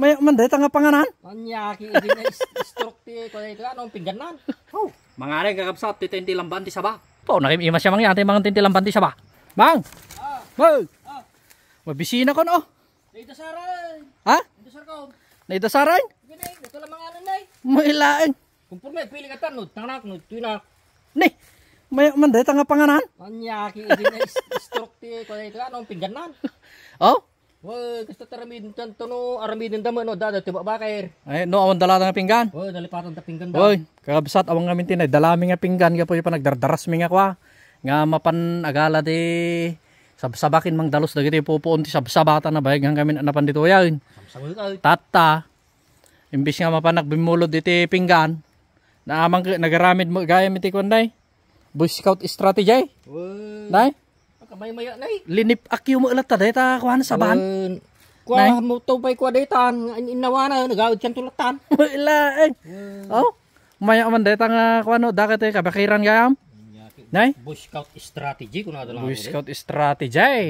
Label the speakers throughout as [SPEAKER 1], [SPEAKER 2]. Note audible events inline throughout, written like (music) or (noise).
[SPEAKER 1] May manday tanga panganan.
[SPEAKER 2] Anyaki din na stroke ti kulay ka nung
[SPEAKER 1] pingganan. Oh, mangare kakapsat ti tenti lamban ti saba. Po nakim ima siya mangyate mang tenti lamban ti saba. Mang. Ah. Mang. Ah. Mabisina ko no. Dito saray. Ha? Dito sar ko. Dito saray? Gini,
[SPEAKER 2] dito lang manganan nay.
[SPEAKER 1] Mailaeng.
[SPEAKER 2] Kumpurme pili ka tanod, tanak no tuina.
[SPEAKER 1] Ni. May manday tanga panganan.
[SPEAKER 2] Anyaki din na stroke ti kulay ka nung pingganan. (laughs) Oh. Woy, gusto taramin tan tono aramin ng damo no dada tiba bakir.
[SPEAKER 1] Ay no awan dala nga pinggan. Woy, dalipatan ta pinggan. Woy, kabsat awang nga mintin dalami nga pinggan gapo pa nagdardaras mi nga kwa. Nga mapan agala di sabsabakin mang dalos dagiti pupuon ti sabsabata na bayag nga kami napan dito yan. Tata. Imbis nga mapan nagbimulod diti pinggan. Naamang nagaramid mo gaya mi ti day. Boy Scout strategy.
[SPEAKER 2] Woy. Day? kamay maya nay.
[SPEAKER 1] Linip akyu mo ilata dahi ta kuhan sa ban. Kuha mo
[SPEAKER 2] tubay kuha dahi ta. Inawa na nagawad siyang tulatan. (laughs) Wala eh. Oh.
[SPEAKER 1] Maya man dahi ta nga kuha no. Dakit eh kabakiran gayam. Nay? Boy Scout strategy ko na dala. Scout strategy.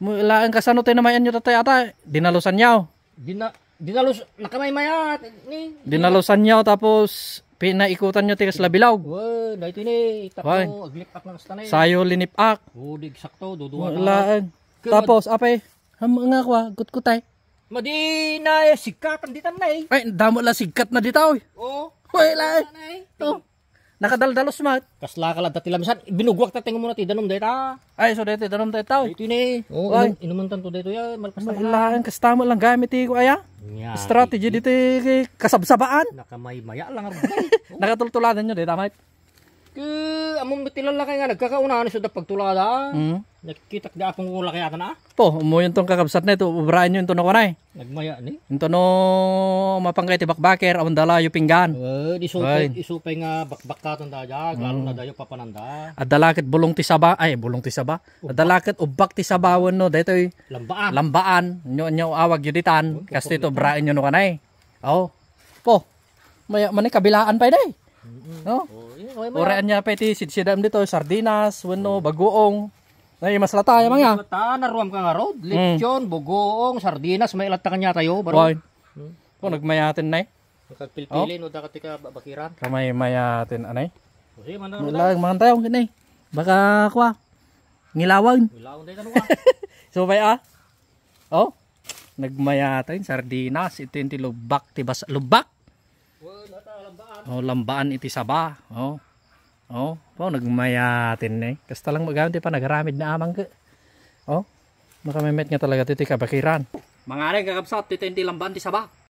[SPEAKER 1] Mo ilaan ka sa no tinamayan nyo tatay ata. Dinalusan nyaw.
[SPEAKER 2] Dina dinalos nakamay maya ni.
[SPEAKER 1] Dinalusan nyaw tapos Pinaikutan nyo tigas labilaw.
[SPEAKER 2] Wow, dahito ni itak mo, aglipak na kasta na yun. Sayo linipak. Udig sakto, duduwa na. Laan. Tapos, apay,
[SPEAKER 1] nga kwa, kutkutay.
[SPEAKER 2] Madi na sikatan ditan na eh.
[SPEAKER 1] Ay, damo lang sikat na ditaw.
[SPEAKER 2] Oo. Oh. Wala. Oh. Nakadaldalos mat. Kasla ka lang dati lamisan. Binugwag tatay mo na ti danom dahi Ay, so dati danom dahi tao. Ito ni. Eh. Oo, oh, inuman tan dahi to ya. Malpasta ka.
[SPEAKER 1] Malahan lang gamit ko aya. Yeah, Strategy eh. dito eh, kasabsabaan.
[SPEAKER 2] Nakamay maya lang.
[SPEAKER 1] (laughs) Nakatultulanan nyo dayta tamay.
[SPEAKER 2] Ke, among bitilan lang kay nga nagkakaunahan sa da pagtulada. Mm. Nakikita da akong ula kay na.
[SPEAKER 1] Po, mo yung tong kakabsat na ito, ubrahan nyo yung tono ko na eh. Nagmaya ni. Yung tono mapangkay ti bakbaker, among dala yung pinggan. Eh, di supay,
[SPEAKER 2] isupay nga bakbakatan da ya, hmm. lalo na dayo papananda.
[SPEAKER 1] At dalakit bulong ti saba, ay bulong ti saba. At dalakit ubak ti sabawan no, dito lambaan. Lambaan, nyo nyo awag yuditan, kasi ito brain nyo no kanay. Oh. Po. May, may kabilaan pa eh, day. No? Oh, yeah, okay, Uraan niya peti sidsidam dito, sardinas, wano, oh. bagoong. Nay maslata, lata ya mga.
[SPEAKER 2] Lata na ruam ka nga road, mm. lechon,
[SPEAKER 1] hmm. bagoong, sardinas, may ilat kanya tayo baro. Oy. Hmm. Kung nagmayatin nay. Nakapilpili oh. no
[SPEAKER 2] da katika bakiran.
[SPEAKER 1] Kamay mayatin anay. Uy, manan. Wala man tayo kini. Baka kwa. Ngilawang. Ngilawang ah. (laughs) day tanwa. so ah. Oh. Nagmayatin sardinas, itinti lubak, ti bas, lubak. Wala ta lambaan. Oh, lambaan iti saba. Oh. Oh, po nagmayatin ni. Eh. Kasta lang magamit eh, pa nagaramid na amang ke. Oh. Nakamimet nga talaga titi kabakiran. Mangare kagabsat
[SPEAKER 2] titi hindi lambaan ti saba.